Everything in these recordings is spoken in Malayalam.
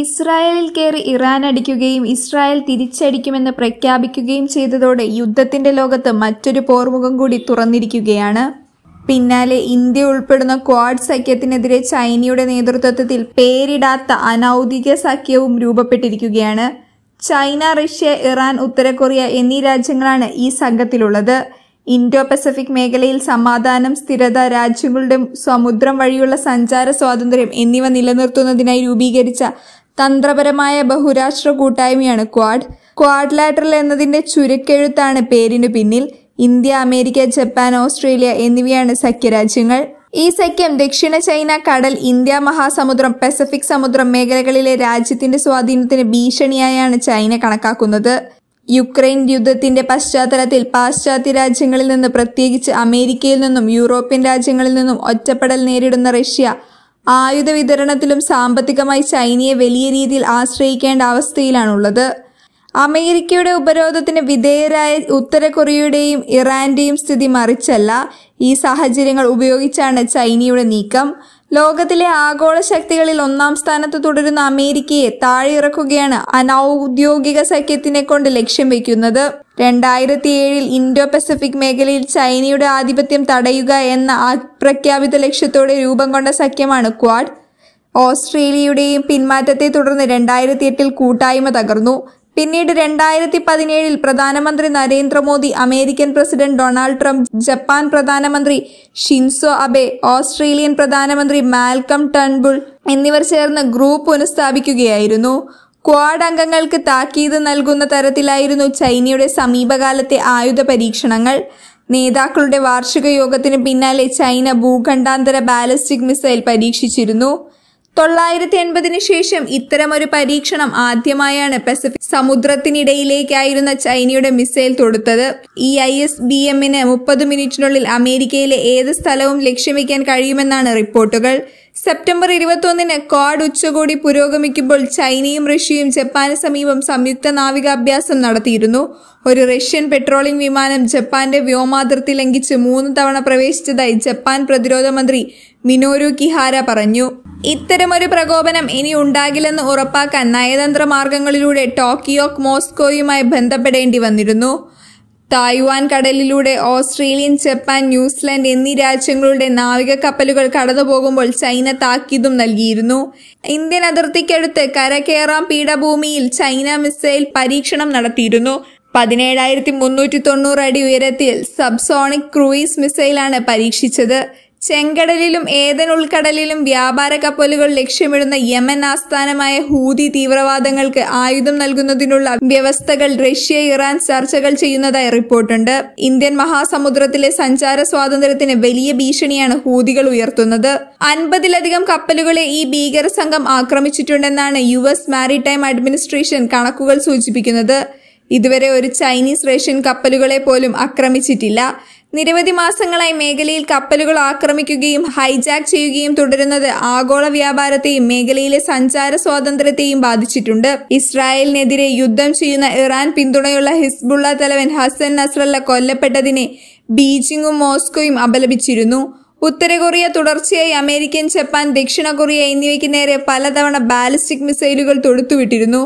ഇസ്രായേലിൽ കയറി ഇറാൻ അടിക്കുകയും ഇസ്രായേൽ തിരിച്ചടിക്കുമെന്ന് പ്രഖ്യാപിക്കുകയും ചെയ്തതോടെ യുദ്ധത്തിന്റെ ലോകത്ത് മറ്റൊരു പോർമുഖം കൂടി തുറന്നിരിക്കുകയാണ് പിന്നാലെ ഇന്ത്യ ഉൾപ്പെടുന്ന ക്വാഡ് സഖ്യത്തിനെതിരെ ചൈനയുടെ നേതൃത്വത്തിൽ പേരിടാത്ത അനൗദ്യോഗിക സഖ്യവും രൂപപ്പെട്ടിരിക്കുകയാണ് ചൈന റഷ്യ ഇറാൻ ഉത്തര കൊറിയ എന്നീ രാജ്യങ്ങളാണ് ഈ സംഘത്തിലുള്ളത് ഇൻഡോ പസഫിക് മേഖലയിൽ സമാധാനം സ്ഥിരത രാജ്യങ്ങളുടെ സമുദ്രം വഴിയുള്ള സഞ്ചാര സ്വാതന്ത്ര്യം എന്നിവ നിലനിർത്തുന്നതിനായി രൂപീകരിച്ച തന്ത്രപരമായ ബഹുരാഷ്ട്ര കൂട്ടായ്മയാണ് ക്വാഡ് ക്വാഡ് ലാറ്ററൽ എന്നതിന്റെ ചുരുക്കെഴുത്താണ് പേരിന് പിന്നിൽ ഇന്ത്യ അമേരിക്ക ജപ്പാൻ ഓസ്ട്രേലിയ എന്നിവയാണ് സഖ്യരാജ്യങ്ങൾ ഈ സഖ്യം ദക്ഷിണ ചൈന കടൽ ഇന്ത്യ മഹാസമുദ്രം പസഫിക് സമുദ്രം മേഖലകളിലെ രാജ്യത്തിന്റെ സ്വാധീനത്തിന് ഭീഷണിയായാണ് ചൈന കണക്കാക്കുന്നത് യുക്രൈൻ യുദ്ധത്തിന്റെ പശ്ചാത്തലത്തിൽ പാശ്ചാത്യ രാജ്യങ്ങളിൽ നിന്ന് പ്രത്യേകിച്ച് അമേരിക്കയിൽ നിന്നും യൂറോപ്യൻ രാജ്യങ്ങളിൽ നിന്നും ഒറ്റപ്പെടൽ നേരിടുന്ന റഷ്യ ആയുധ വിതരണത്തിലും സാമ്പത്തികമായി ചൈനയെ വലിയ രീതിയിൽ ആശ്രയിക്കേണ്ട അവസ്ഥയിലാണുള്ളത് അമേരിക്കയുടെ ഉപരോധത്തിന് വിധേയരായ ഉത്തര കൊറിയയുടെയും ഇറാന്റെയും സ്ഥിതി മറിച്ചല്ല ഈ സാഹചര്യങ്ങൾ ഉപയോഗിച്ചാണ് ചൈനയുടെ നീക്കം ലോകത്തിലെ ആഗോള ശക്തികളിൽ ഒന്നാം സ്ഥാനത്ത് തുടരുന്ന അമേരിക്കയെ താഴെയിറക്കുകയാണ് അനൌദ്യോഗിക സഖ്യത്തിനെ കൊണ്ട് ലക്ഷ്യം വെക്കുന്നത് രണ്ടായിരത്തി ഏഴിൽ ഇൻഡോ പസഫിക് മേഖലയിൽ ചൈനയുടെ ആധിപത്യം തടയുക എന്ന പ്രഖ്യാപിത ലക്ഷ്യത്തോടെ രൂപം കൊണ്ട സഖ്യമാണ് ക്വാഡ് ഓസ്ട്രേലിയയുടെയും പിന്മാറ്റത്തെ തുടർന്ന് രണ്ടായിരത്തി എട്ടിൽ കൂട്ടായ്മ തകർന്നു പിന്നീട് രണ്ടായിരത്തി പതിനേഴിൽ പ്രധാനമന്ത്രി Narendra Modi American president Donald Trump Japan പ്രധാനമന്ത്രി ഷിൻസോ അബെ ഓസ്ട്രേലിയൻ പ്രധാനമന്ത്രി മാൽക്കം ടൺബുൾ എന്നിവർ ചേർന്ന് ഗ്രൂപ്പ് പുനഃസ്ഥാപിക്കുകയായിരുന്നു ക്വാഡ് അംഗങ്ങൾക്ക് താക്കീത് നൽകുന്ന തരത്തിലായിരുന്നു ചൈനയുടെ സമീപകാലത്തെ ആയുധ പരീക്ഷണങ്ങൾ നേതാക്കളുടെ വാർഷിക യോഗത്തിന് പിന്നാലെ ചൈന ഭൂഖണ്ഡാന്തര ബാലിസ്റ്റിക് മിസൈൽ പരീക്ഷിച്ചിരുന്നു തൊള്ളായിരത്തി എൺപതിന് ശേഷം ഇത്തരമൊരു പരീക്ഷണം ആദ്യമായാണ് പസഫിക് സമുദ്രത്തിനിടയിലേക്കായിരുന്ന ചൈനയുടെ മിസൈൽ തൊടുത്തത് ഈ ഐ എസ് ബി എമ്മിന് മുപ്പത് മിനിറ്റിനുള്ളിൽ അമേരിക്കയിലെ ഏത് സ്ഥലവും ലക്ഷ്യം വയ്ക്കാൻ കഴിയുമെന്നാണ് റിപ്പോർട്ടുകൾ സെപ്റ്റംബർ ഇരുപത്തൊന്നിന് ക്വാഡ് ഉച്ചകോടി പുരോഗമിക്കുമ്പോൾ ചൈനയും റഷ്യയും ജപ്പാന് സമീപം സംയുക്ത നാവികാഭ്യാസം നടത്തിയിരുന്നു ഒരു റഷ്യൻ പെട്രോളിംഗ് വിമാനം ജപ്പാന്റെ വ്യോമാതിർത്തി ലംഘിച്ച് മൂന്ന് തവണ പ്രവേശിച്ചതായി ജപ്പാൻ പ്രതിരോധ മന്ത്രി മിനോരു കിഹാര പറഞ്ഞു ഇത്തരമൊരു പ്രകോപനം ഇനി ഉണ്ടാകില്ലെന്ന് ഉറപ്പാക്കാൻ നയതന്ത്ര മാർഗങ്ങളിലൂടെ ടോക്കിയോ മോസ്കോയുമായി ബന്ധപ്പെടേണ്ടി വന്നിരുന്നു തായ്വാൻ കടലിലൂടെ ഓസ്ട്രേലിയൻ ജപ്പാൻ ന്യൂസിലാൻഡ് എന്നീ രാജ്യങ്ങളുടെ നാവിക കപ്പലുകൾ കടന്നുപോകുമ്പോൾ ചൈന താക്കീതും നൽകിയിരുന്നു ഇന്ത്യൻ അതിർത്തിക്കടുത്ത് കരകേറാം പീഠഭൂമിയിൽ ചൈന മിസൈൽ പരീക്ഷണം നടത്തിയിരുന്നു പതിനേഴായിരത്തി മുന്നൂറ്റി തൊണ്ണൂറ് അടി ഉയരത്തിൽ സബ്സോണിക് ക്രൂയിസ് മിസൈലാണ് പരീക്ഷിച്ചത് ചെങ്കടലിലും ഏതൻ ഉൾക്കടലിലും വ്യാപാര കപ്പലുകൾ ലക്ഷ്യമിടുന്ന യമൻ ആസ്ഥാനമായ ഹൂതി തീവ്രവാദങ്ങൾക്ക് ആയുധം നൽകുന്നതിനുള്ള വ്യവസ്ഥകൾ റഷ്യ ഇറാൻ ചർച്ചകൾ ചെയ്യുന്നതായി റിപ്പോർട്ടുണ്ട് ഇന്ത്യൻ മഹാസമുദ്രത്തിലെ സഞ്ചാര സ്വാതന്ത്ര്യത്തിന് വലിയ ഭീഷണിയാണ് ഹൂതികൾ ഉയർത്തുന്നത് അൻപതിലധികം കപ്പലുകളെ ഈ ഭീകര സംഘം ആക്രമിച്ചിട്ടുണ്ടെന്നാണ് യു എസ് മാരിടൈം അഡ്മിനിസ്ട്രേഷൻ കണക്കുകൾ സൂചിപ്പിക്കുന്നത് ഇതുവരെ ഒരു ചൈനീസ് റഷ്യൻ കപ്പലുകളെ പോലും ആക്രമിച്ചിട്ടില്ല നിരവധി മാസങ്ങളായി മേഖലയിൽ കപ്പലുകൾ ആക്രമിക്കുകയും ഹൈജാക്ക് ചെയ്യുകയും തുടരുന്നത് ആഗോള വ്യാപാരത്തെയും മേഖലയിലെ സഞ്ചാര സ്വാതന്ത്ര്യത്തെയും ബാധിച്ചിട്ടുണ്ട് ഇസ്രായേലിനെതിരെ യുദ്ധം ചെയ്യുന്ന ഇറാൻ പിന്തുണയുള്ള ഹിസ്ബുള്ള തലവൻ ഹസൻ നസ്രല്ല കൊല്ലപ്പെട്ടതിനെ ബീജിംഗും മോസ്കോയും അപലപിച്ചിരുന്നു ഉത്തരകൊറിയ തുടർച്ചയായി അമേരിക്കൻ ജപ്പാൻ ദക്ഷിണ കൊറിയ എന്നിവയ്ക്ക് നേരെ പലതവണ ബാലിസ്റ്റിക് മിസൈലുകൾ തൊടുത്തുവിട്ടിരുന്നു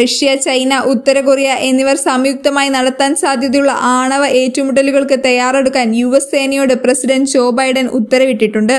റഷ്യ ചൈന ഉത്തരകൊറിയ എന്നിവർ സംയുക്തമായി നടത്താൻ സാധ്യതയുള്ള ആണവ ഏറ്റുമുട്ടലുകൾക്ക് തയ്യാറെടുക്കാൻ യു സേനയോട് പ്രസിഡന്റ് ജോ ബൈഡൻ ഉത്തരവിട്ടിട്ടുണ്ട്